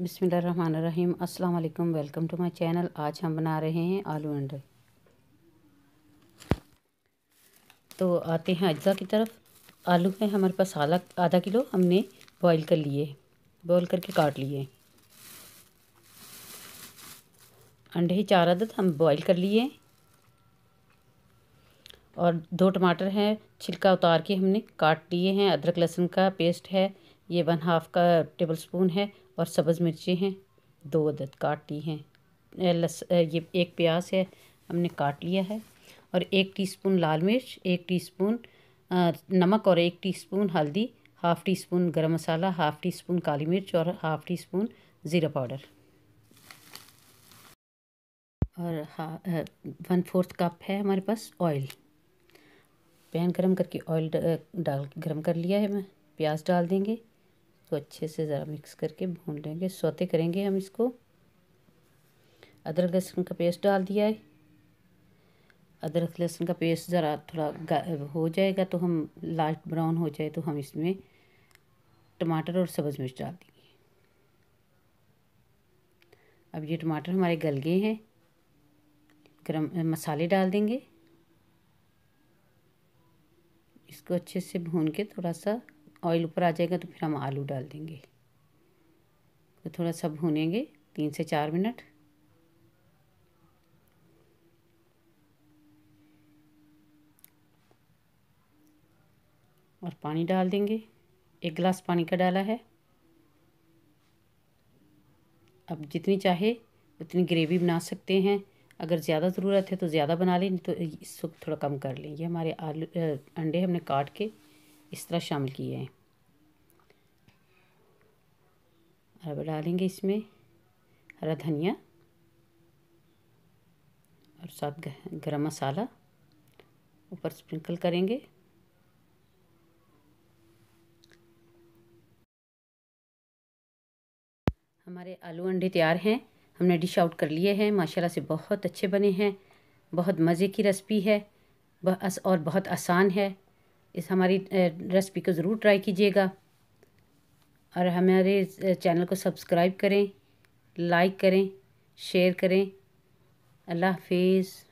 बिसमीम अस्सलाम वालेकुम वेलकम टू माय चैनल आज हम बना रहे हैं आलू अंडे तो आते हैं अज्जा की तरफ आलू है हमारे पास आधा आधा किलो हमने बॉईल कर लिए बॉईल करके काट लिए अंडे ही चार आदत हम बॉईल कर लिए और दो टमाटर हैं छिलका उतार के हमने काट लिए हैं अदरक लहसुन का पेस्ट है ये वन हाफ़ का टेबल स्पून है और सब्ज़ मिर्ची हैं दो अदद काट ली हैं लस ये एक प्याज है हमने काट लिया है और एक टीस्पून लाल मिर्च एक टीस्पून नमक और एक टीस्पून हल्दी हाफ़ टी स्पून गर्म मसाला हाफ़ टी स्पून काली मिर्च और हाफ़ टी स्पून ज़ीरा पाउडर और हाँ वन फोर्थ कप है हमारे पास ऑयल पैन गरम करके ऑयल डाल गरम कर लिया है मैं प्याज डाल देंगे इसको अच्छे से ज़रा मिक्स करके भून लेंगे सोते करेंगे हम इसको अदरक लहसुन का पेस्ट डाल दिया है अदरक लहसुन का पेस्ट ज़रा थोड़ा हो जाएगा तो हम लाइट ब्राउन हो जाए तो हम इसमें टमाटर और सब्ज़ मिर्च डाल देंगे अब ये टमाटर हमारे गल गए हैं गरम मसाले डाल देंगे इसको अच्छे से भून के थोड़ा सा ऑयल ऊपर आ जाएगा तो फिर हम आलू डाल देंगे तो थोड़ा सा भूनेंगे तीन से चार मिनट और पानी डाल देंगे एक गिलास पानी का डाला है अब जितनी चाहे उतनी ग्रेवी बना सकते हैं अगर ज़्यादा ज़रूरत है तो ज़्यादा बना लें तो इसको थोड़ा कम कर लें ये हमारे आलू अंडे हमने काट के इस तरह शामिल किया है अब डालेंगे इसमें हरा धनिया और साथ गरम मसाला ऊपर स्प्रिंकल करेंगे हमारे आलू अंडे तैयार हैं हमने डिश आउट कर लिए हैं माशाल्लाह से बहुत अच्छे बने हैं बहुत मज़े की रेसिपी है और बहुत आसान है इस हमारी रेसिपी को ज़रूर ट्राई कीजिएगा और हमारे चैनल को सब्सक्राइब करें लाइक करें शेयर करें अल्लाह हाफिज़